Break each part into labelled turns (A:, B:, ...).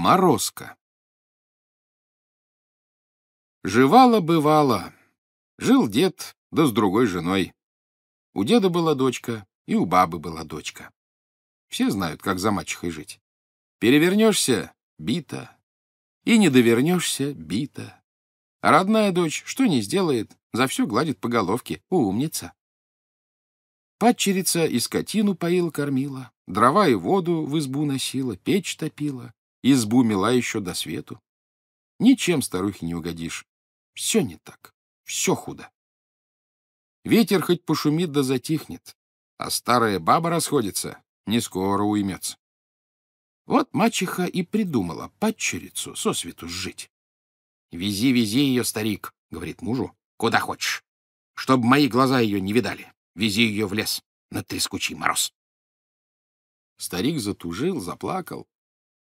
A: Морозко. живало бывало Жил дед, да с другой женой. У деда была дочка, и у бабы была дочка. Все знают, как за мачехой жить. Перевернешься — бита. И не довернешься — бита. А родная дочь что не сделает, за все гладит по головке, умница. Падчерица и скотину поил-кормила, дрова и воду в избу носила, печь топила, Избу мила еще до свету. Ничем старухе не угодишь. Все не так, все худо. Ветер хоть пошумит да затихнет, а старая баба расходится, не скоро уймется. Вот мачеха и придумала падчерицу сосвету сжить. «Вези, вези ее, старик», — говорит мужу, — «куда хочешь, чтобы мои глаза ее не видали. Вези ее в лес на трескучий мороз». Старик затужил, заплакал,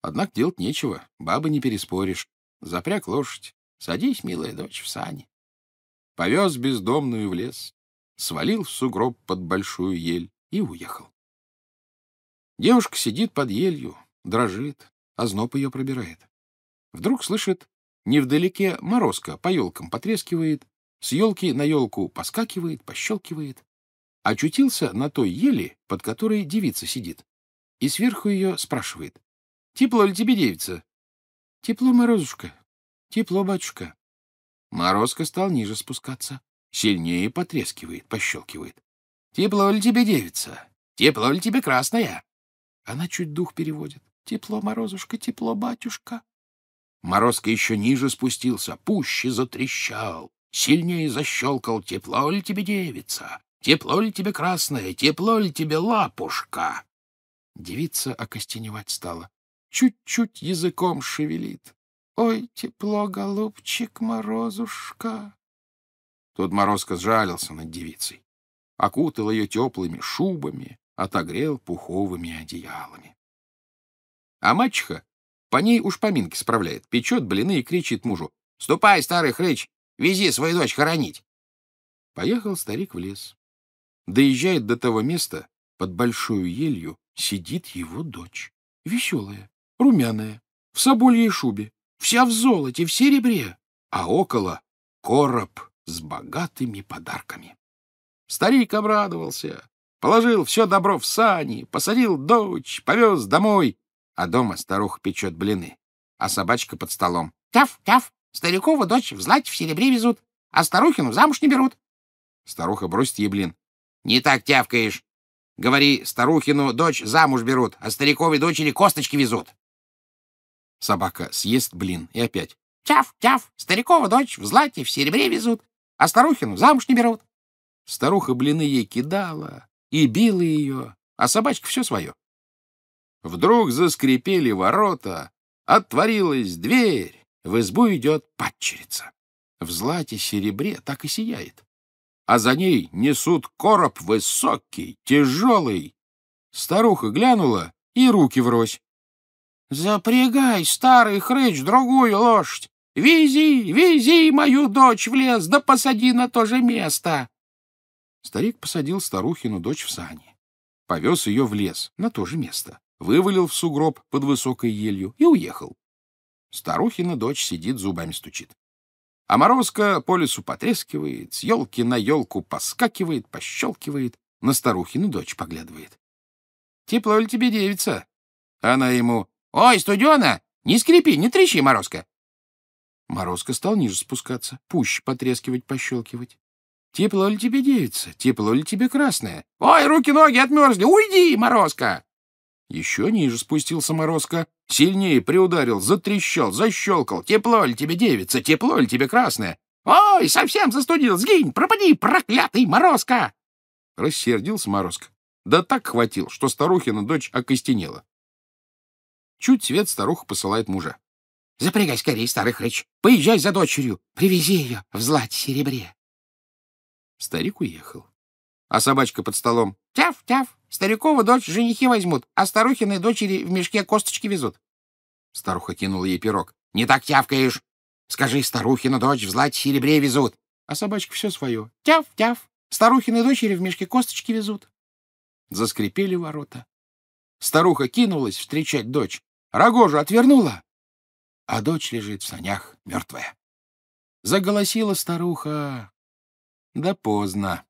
A: Однако делать нечего, бабы не переспоришь. Запряг лошадь. Садись, милая дочь, в сани. Повез бездомную в лес, свалил в сугроб под большую ель и уехал. Девушка сидит под елью, дрожит, а зноб ее пробирает. Вдруг слышит, невдалеке морозка по елкам потрескивает, с елки на елку поскакивает, пощелкивает. Очутился на той еле, под которой девица сидит, и сверху ее спрашивает. Тепло ли тебе, девица? — Тепло, Морозушка. Тепло, батюшка. Морозка стал ниже спускаться. Сильнее потрескивает, пощелкивает. — Тепло ли тебе, девица? Тепло ли тебе, красная? Она чуть дух переводит. — Тепло, Морозушка, тепло, батюшка. Морозка еще ниже спустился, пуще затрещал, сильнее защелкал. Тепло ли тебе, девица? Тепло ли тебе, красная? Тепло ли тебе, лапушка? Девица окостеневать стала чуть-чуть языком шевелит. «Ой, тепло, голубчик, морозушка!» Тут Морозко сжалился над девицей, окутал ее теплыми шубами, отогрел пуховыми одеялами. А мачеха по ней уж поминки справляет, печет блины и кричит мужу. — Ступай, старый хрыч, вези свою дочь хоронить. Поехал старик в лес. Доезжает до того места, под большую елью сидит его дочь, веселая, румяная, в собольей шубе, вся в золоте, в серебре, а около — короб с богатыми подарками. Старик обрадовался, положил все добро в сани, посадил дочь, повез домой, а дома старуха печет блины, а собачка под столом. Тяф, тяф, старикова дочь в злате в серебре везут, а старухину замуж не берут. Старуха бросит ей блин. Не так тявкаешь. Говори, старухину дочь замуж берут, а стариковой дочери косточки везут. Собака съест блин и опять. Тяф, тяф, старикова дочь в злате, в серебре везут, а старухину замуж не берут. Старуха блины ей кидала и била ее, а собачка все свое. Вдруг заскрипели ворота, отворилась дверь, в избу идет падчерица. В злате серебре так и сияет. А за ней несут короб высокий, тяжелый. Старуха глянула и руки врозь. «Запрягай, старый хрыч, другую лошадь! Вези, вези мою дочь в лес, да посади на то же место!» Старик посадил старухину дочь в сани, повез ее в лес, на то же место, вывалил в сугроб под высокой елью и уехал. Старухина дочь сидит, зубами стучит. А морозка по лесу потрескивает, с елки на елку поскакивает, пощелкивает, на старухину дочь поглядывает. «Тепло ли тебе, девица?» Она ему «Ой, студена! Не скрипи, не трещи, Морозко!» Морозко стал ниже спускаться, пуще потрескивать, пощелкивать. «Тепло ли тебе, девица? Тепло ли тебе, красная? Ой, руки-ноги отмерзли! Уйди, Морозко!» Еще ниже спустился Морозко, сильнее приударил, затрещал, защелкал. «Тепло ли тебе, девица? Тепло ли тебе, красная? Ой, совсем застудил! Сгинь! Пропади, проклятый Морозко!» Рассердился Морозко. Да так хватил, что старухина дочь окостенела. Чуть свет старуха посылает мужа. — Запрягай скорее, старый хрыч. Поезжай за дочерью. Привези ее в злате серебре. Старик уехал. А собачка под столом. — Тяв-тяв. Старикова дочь женихи возьмут, а старухиной дочери в мешке косточки везут. Старуха кинула ей пирог. — Не так тявкаешь. Скажи, старухина дочь в злате серебре везут. А собачка все свое. Тяв-тяв. Старухины дочери в мешке косточки везут. Заскрипели ворота. Старуха кинулась встречать дочь. Рогожу отвернула, а дочь лежит в санях мертвая. Заголосила старуха. Да поздно.